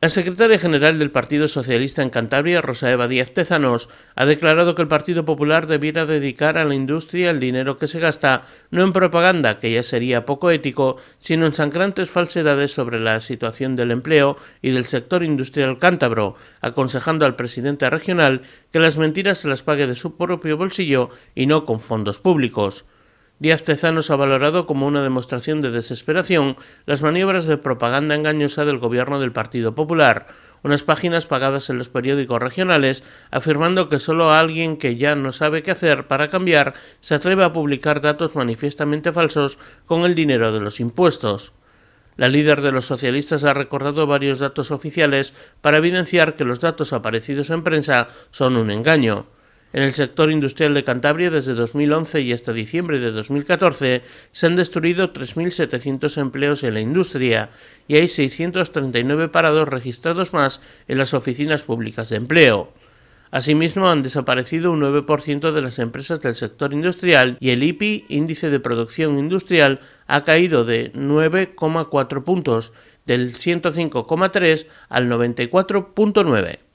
La secretaria general del Partido Socialista en Cantabria, Rosa Eva Díaz Tezanos, ha declarado que el Partido Popular debiera dedicar a la industria el dinero que se gasta, no en propaganda, que ya sería poco ético, sino en sangrantes falsedades sobre la situación del empleo y del sector industrial cántabro, aconsejando al presidente regional que las mentiras se las pague de su propio bolsillo y no con fondos públicos. Díaz Tezanos ha valorado como una demostración de desesperación las maniobras de propaganda engañosa del gobierno del Partido Popular, unas páginas pagadas en los periódicos regionales, afirmando que solo alguien que ya no sabe qué hacer para cambiar se atreve a publicar datos manifiestamente falsos con el dinero de los impuestos. La líder de los socialistas ha recordado varios datos oficiales para evidenciar que los datos aparecidos en prensa son un engaño. En el sector industrial de Cantabria, desde 2011 y hasta diciembre de 2014, se han destruido 3.700 empleos en la industria y hay 639 parados registrados más en las oficinas públicas de empleo. Asimismo, han desaparecido un 9% de las empresas del sector industrial y el IPI, índice de producción industrial, ha caído de 9,4 puntos, del 105,3 al 94,9.